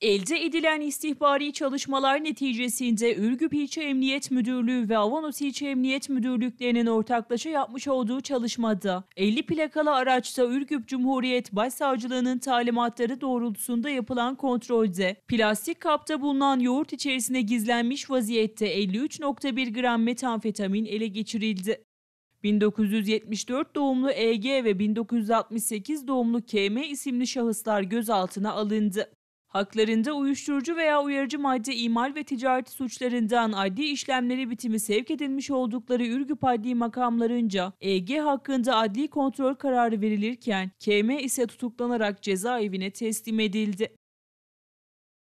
Elde edilen istihbari çalışmalar neticesinde Ürgüp İlçe Emniyet Müdürlüğü ve Avanos İlçe Emniyet Müdürlüklerinin ortaklaşa yapmış olduğu çalışmada 50 plakalı araçta Ürgüp Cumhuriyet Başsavcılığının talimatları doğrultusunda yapılan kontrolde plastik kapta bulunan yoğurt içerisine gizlenmiş vaziyette 53.1 gram metamfetamin ele geçirildi. 1974 doğumlu EG ve 1968 doğumlu KM isimli şahıslar gözaltına alındı. Haklarında uyuşturucu veya uyarıcı madde imal ve ticareti suçlarından adli işlemleri bitimi sevk edilmiş oldukları Ürgüp adli makamlarınca EG hakkında adli kontrol kararı verilirken KM ise tutuklanarak cezaevine teslim edildi.